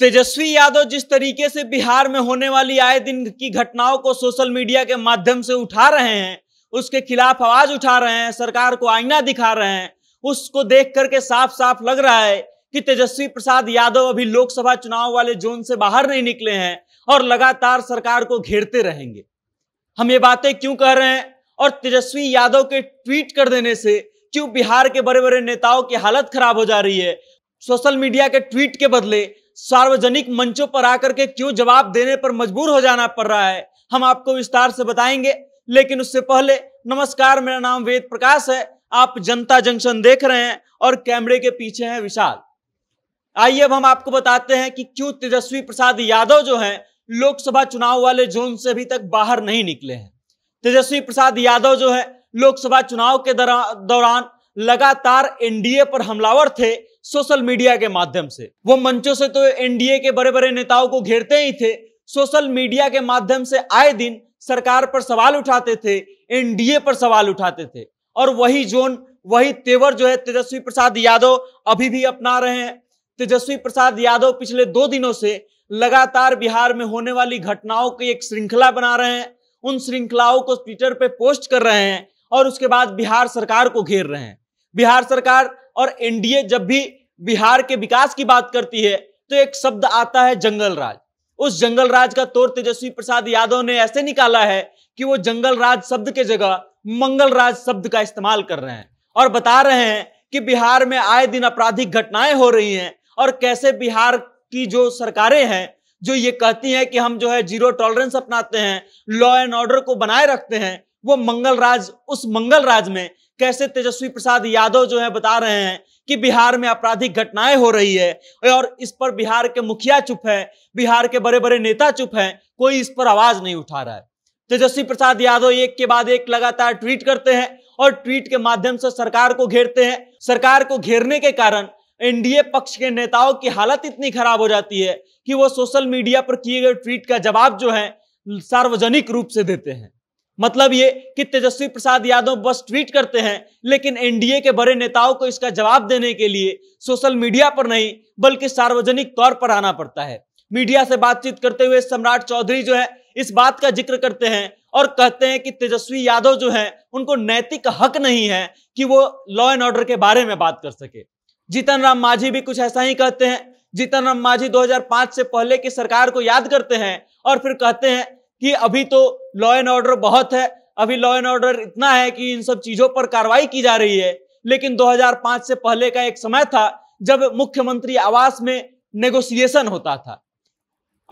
तेजस्वी यादव जिस तरीके से बिहार में होने वाली आए दिन की घटनाओं को सोशल मीडिया के माध्यम से उठा रहे हैं उसके खिलाफ आवाज उठा रहे हैं सरकार को आईना दिखा रहे हैं उसको देख करके साफ साफ लग रहा है कि तेजस्वी प्रसाद यादव अभी लोकसभा चुनाव वाले जोन से बाहर नहीं निकले हैं और लगातार सरकार को घेरते रहेंगे हम ये बातें क्यों कह रहे हैं और तेजस्वी यादव के ट्वीट कर देने से क्यों बिहार के बड़े बड़े नेताओं की हालत खराब हो जा रही है सोशल मीडिया के ट्वीट के बदले सार्वजनिक मंचों पर आकर के क्यों जवाब देने पर मजबूर हो जाना पड़ रहा है हम आपको विस्तार से बताएंगे लेकिन उससे पहले नमस्कार मेरा नाम वेद प्रकाश है आप जनता जंक्शन देख रहे हैं और कैमरे के पीछे हैं विशाल आइए अब हम आपको बताते हैं कि क्यों तेजस्वी प्रसाद यादव जो हैं लोकसभा चुनाव वाले जोन से अभी तक बाहर नहीं निकले हैं तेजस्वी प्रसाद यादव जो है लोकसभा चुनाव के दौरान लगातार एनडीए पर हमलावर थे सोशल मीडिया के माध्यम से वो मंचों से तो एनडीए के बड़े बड़े नेताओं को घेरते ही थे सोशल मीडिया के माध्यम से आए दिन सरकार पर सवाल उठाते थे एनडीए पर सवाल उठाते थे और वही जोन वही तेवर जो है तेजस्वी प्रसाद यादव अभी भी अपना रहे हैं तेजस्वी प्रसाद यादव पिछले दो दिनों से लगातार बिहार में होने वाली घटनाओं की एक श्रृंखला बना रहे हैं उन श्रृंखलाओं को ट्विटर पे पोस्ट कर रहे हैं और उसके बाद बिहार सरकार को घेर रहे हैं बिहार सरकार और एनडीए जब भी बिहार के विकास की बात करती है तो एक शब्द आता है जंगल राज उस जंगल राज का तौर तेजस्वी प्रसाद यादव ने ऐसे निकाला है कि वो जंगल राज शब्द के जगह मंगल राज शब्द का इस्तेमाल कर रहे हैं और बता रहे हैं कि बिहार में आए दिन आपराधिक घटनाएं हो रही हैं और कैसे बिहार की जो सरकारें हैं जो ये कहती हैं कि हम जो है जीरो टॉलरेंस अपनाते हैं लॉ एंड ऑर्डर को बनाए रखते हैं वो मंगल राज उस मंगल राज में कैसे तेजस्वी प्रसाद यादव जो है बता रहे हैं कि बिहार में आपराधिक घटनाएं हो रही है और इस पर बिहार के मुखिया चुप है बिहार के बड़े बड़े नेता चुप हैं कोई इस पर आवाज नहीं उठा रहा है तेजस्वी प्रसाद यादव एक के बाद एक लगातार ट्वीट करते हैं और ट्वीट के माध्यम से सरकार को घेरते हैं सरकार को घेरने के कारण एनडीए पक्ष के नेताओं की हालत इतनी खराब हो जाती है कि वो सोशल मीडिया पर किए गए ट्वीट का जवाब जो है सार्वजनिक रूप से देते हैं मतलब ये कि तेजस्वी प्रसाद यादव बस ट्वीट करते हैं लेकिन एनडीए के बड़े नेताओं को इसका जवाब देने के लिए सोशल मीडिया पर नहीं बल्कि सार्वजनिक तौर पर आना पड़ता है मीडिया से बातचीत करते हुए सम्राट चौधरी जो है इस बात का जिक्र करते हैं और कहते हैं कि तेजस्वी यादव जो है उनको नैतिक हक नहीं है कि वो लॉ एंड ऑर्डर के बारे में बात कर सके जीतन राम मांझी भी कुछ ऐसा ही कहते हैं जीतन राम मांझी दो से पहले की सरकार को याद करते हैं और फिर कहते हैं कि अभी तो लॉ एंड ऑर्डर बहुत है अभी लॉ एंड ऑर्डर इतना है कि इन सब चीजों पर कार्रवाई की जा रही है लेकिन 2005 से पहले का एक समय था जब मुख्यमंत्री आवास में नेगोशिएशन होता था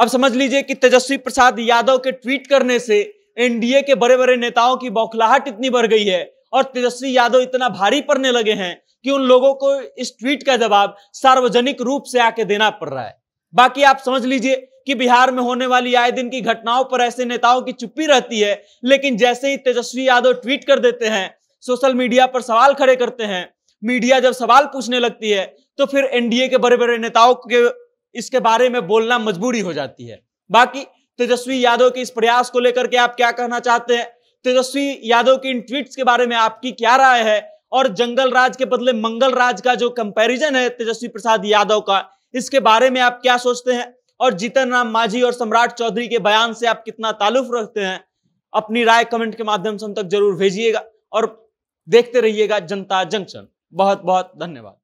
अब समझ लीजिए कि तेजस्वी प्रसाद यादव के ट्वीट करने से एनडीए के बड़े बड़े नेताओं की बौखलाहट इतनी बढ़ गई है और तेजस्वी यादव इतना भारी पड़ने लगे हैं कि उन लोगों को इस ट्वीट का जवाब सार्वजनिक रूप से आके देना पड़ रहा है बाकी आप समझ लीजिए कि बिहार में होने वाली आए दिन की घटनाओं पर ऐसे नेताओं की चुप्पी रहती है लेकिन जैसे ही तेजस्वी यादव ट्वीट कर देते हैं सोशल मीडिया पर सवाल खड़े करते हैं मीडिया जब सवाल पूछने लगती है तो फिर एनडीए के बड़े बड़े नेताओं के इसके बारे में बोलना मजबूरी हो जाती है बाकी तेजस्वी यादव के इस प्रयास को लेकर के आप क्या कहना चाहते हैं तेजस्वी यादव की इन ट्वीट्स के बारे में आपकी क्या राय है और जंगल राज के बदले मंगल राज का जो कंपैरिजन है तेजस्वी प्रसाद यादव का इसके बारे में आप क्या सोचते हैं और जीतन राम माझी और सम्राट चौधरी के बयान से आप कितना तालुफ रखते हैं अपनी राय कमेंट के माध्यम से हम तक जरूर भेजिएगा और देखते रहिएगा जनता जंक्शन बहुत बहुत धन्यवाद